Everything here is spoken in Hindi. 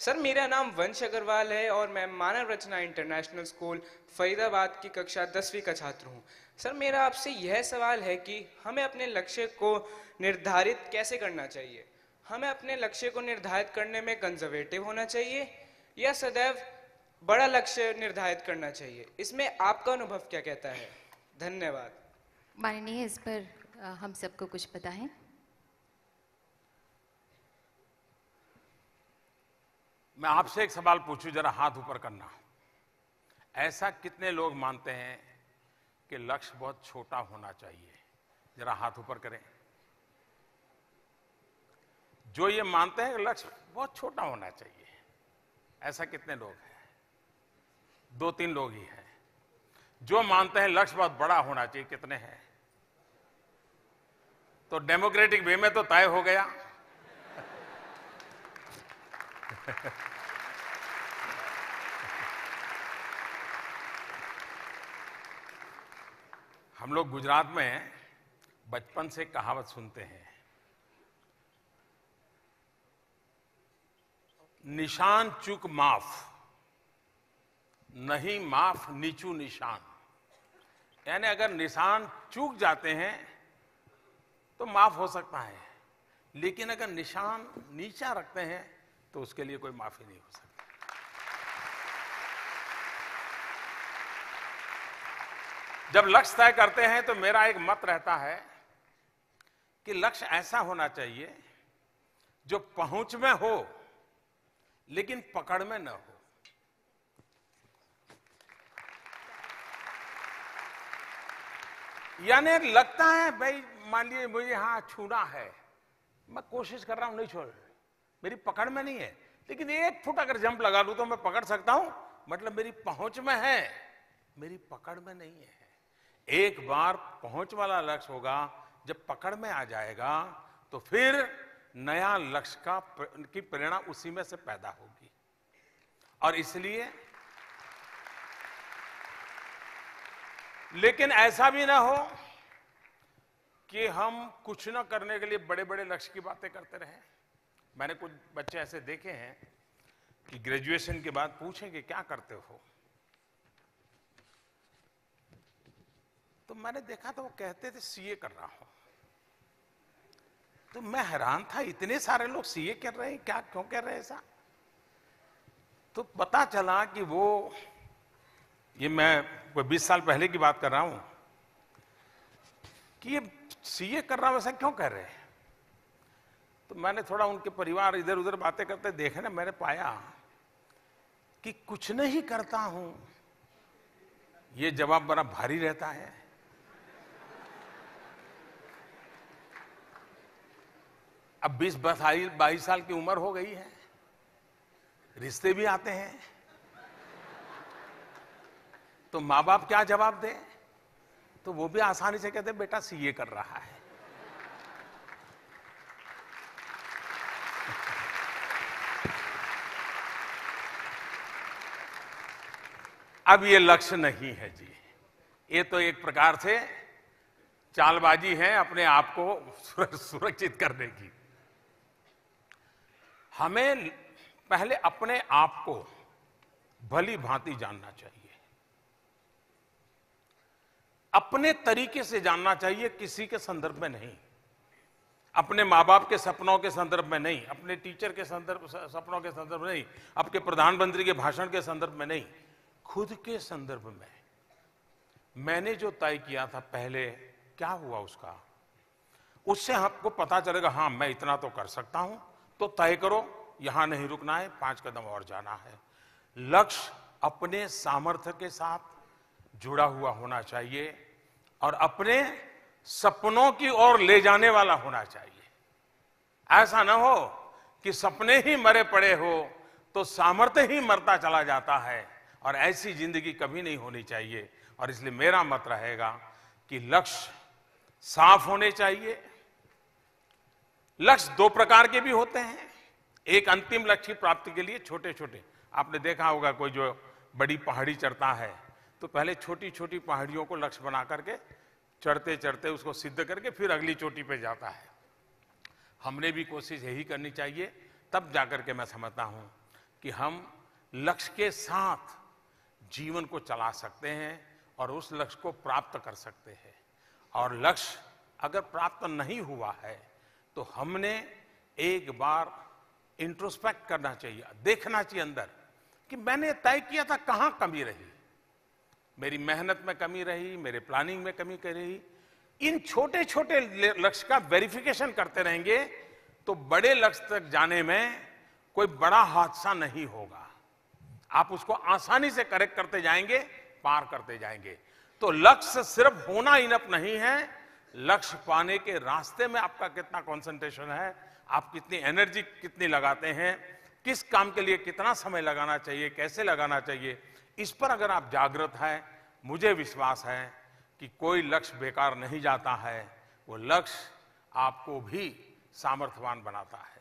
सर मेरा नाम वंश अग्रवाल है और मैं मानव रचना इंटरनेशनल स्कूल फरीदाबाद की कक्षा दसवीं का छात्र हूँ सर मेरा आपसे यह सवाल है कि हमें अपने लक्ष्य को निर्धारित कैसे करना चाहिए हमें अपने लक्ष्य को निर्धारित करने में कंजर्वेटिव होना चाहिए या सदैव बड़ा लक्ष्य निर्धारित करना चाहिए इसमें आपका अनुभव क्या कहता है धन्यवाद माननीय इस पर हम सबको कुछ पता है मैं आपसे एक सवाल पूछू जरा हाथ ऊपर करना ऐसा कितने लोग मानते हैं कि लक्ष्य बहुत छोटा होना चाहिए जरा हाथ ऊपर करें जो ये मानते हैं लक्ष्य बहुत छोटा होना चाहिए ऐसा कितने लोग हैं दो तीन लोग ही हैं जो मानते हैं लक्ष्य बहुत बड़ा होना चाहिए कितने हैं तो डेमोक्रेटिक वे में तो तय हो गया हम लोग गुजरात में बचपन से कहावत सुनते हैं निशान चूक माफ नहीं माफ नीचू निशान यानी अगर निशान चूक जाते हैं तो माफ हो सकता है लेकिन अगर निशान नीचा रखते हैं तो उसके लिए कोई माफ़ी नहीं हो सकती जब लक्ष्य तय करते हैं तो मेरा एक मत रहता है कि लक्ष्य ऐसा होना चाहिए जो पहुंच में हो लेकिन पकड़ में न हो यानी लगता है भाई मान लीजिए मुझे यहां छूना है मैं कोशिश कर रहा हूं नहीं छोड़ मेरी पकड़ में नहीं है लेकिन एक फुट अगर जंप लगा लू तो मैं पकड़ सकता हूं मतलब मेरी पहुंच में है मेरी पकड़ में नहीं है एक बार पहुंच वाला लक्ष्य होगा जब पकड़ में आ जाएगा तो फिर नया लक्ष्य का की प्रेरणा उसी में से पैदा होगी और इसलिए लेकिन ऐसा भी ना हो कि हम कुछ ना करने के लिए बड़े बड़े लक्ष्य की बातें करते रहें मैंने कुछ बच्चे ऐसे देखे हैं कि ग्रेजुएशन के बाद पूछे कि क्या करते हो तो मैंने देखा तो वो कहते थे सीए कर रहा हूं तो मैं हैरान था इतने सारे लोग सीए कर रहे हैं क्या क्यों कर रहे हैं ऐसा तो पता चला कि वो ये मैं कोई बीस साल पहले की बात कर रहा हूं कि ये सीए कर रहा हूं ऐसा क्यों कर रहे हैं तो मैंने थोड़ा उनके परिवार इधर उधर बातें करते देखे ना मैंने पाया कि कुछ नहीं करता हूं ये जवाब बड़ा भारी रहता है अब बीस बसाई बाईस साल की उम्र हो गई है रिश्ते भी आते हैं तो मां बाप क्या जवाब दे तो वो भी आसानी से कहते बेटा सीए कर रहा है अब ये लक्ष्य नहीं है जी ये तो एक प्रकार से चालबाजी है अपने आप को सुरक्षित करने की हमें पहले अपने आप को भली भांति जानना चाहिए अपने तरीके से जानना चाहिए किसी के संदर्भ में नहीं अपने मां बाप के सपनों के संदर्भ में नहीं अपने टीचर के संदर्भ सपनों के संदर्भ में नहीं आपके प्रधानमंत्री के भाषण के संदर्भ में नहीं खुद के संदर्भ में मैंने जो तय किया था पहले क्या हुआ उसका उससे आपको पता चलेगा हाँ मैं इतना तो कर सकता हूं तो तय करो यहां नहीं रुकना है पांच कदम और जाना है लक्ष्य अपने सामर्थ्य के साथ जुड़ा हुआ होना चाहिए और अपने सपनों की ओर ले जाने वाला होना चाहिए ऐसा ना हो कि सपने ही मरे पड़े हो तो सामर्थ्य ही मरता चला जाता है और ऐसी जिंदगी कभी नहीं होनी चाहिए और इसलिए मेरा मत रहेगा कि लक्ष्य साफ होने चाहिए लक्ष्य दो प्रकार के भी होते हैं एक अंतिम लक्ष्य प्राप्ति के लिए छोटे छोटे आपने देखा होगा कोई जो बड़ी पहाड़ी चढ़ता है तो पहले छोटी छोटी पहाड़ियों को लक्ष्य बना करके चढ़ते चढ़ते उसको सिद्ध करके फिर अगली चोटी पे जाता है हमने भी कोशिश यही करनी चाहिए तब जाकर के मैं समझता हूं कि हम लक्ष्य के साथ जीवन को चला सकते हैं और उस लक्ष्य को प्राप्त कर सकते हैं और लक्ष्य अगर प्राप्त नहीं हुआ है तो हमने एक बार इंट्रोस्पेक्ट करना चाहिए देखना चाहिए अंदर कि मैंने तय किया था कहाँ कमी रही मेरी मेहनत में कमी रही मेरे प्लानिंग में कमी रही इन छोटे छोटे लक्ष्य का वेरिफिकेशन करते रहेंगे तो बड़े लक्ष्य तक जाने में कोई बड़ा हादसा नहीं होगा आप उसको आसानी से करेक्ट करते जाएंगे पार करते जाएंगे तो लक्ष्य सिर्फ होना इनफ नहीं है लक्ष्य पाने के रास्ते में आपका कितना कंसंट्रेशन है आप कितनी एनर्जी कितनी लगाते हैं किस काम के लिए कितना समय लगाना चाहिए कैसे लगाना चाहिए इस पर अगर आप जागृत हैं मुझे विश्वास है कि कोई लक्ष्य बेकार नहीं जाता है वो लक्ष्य आपको भी सामर्थ्यवान बनाता है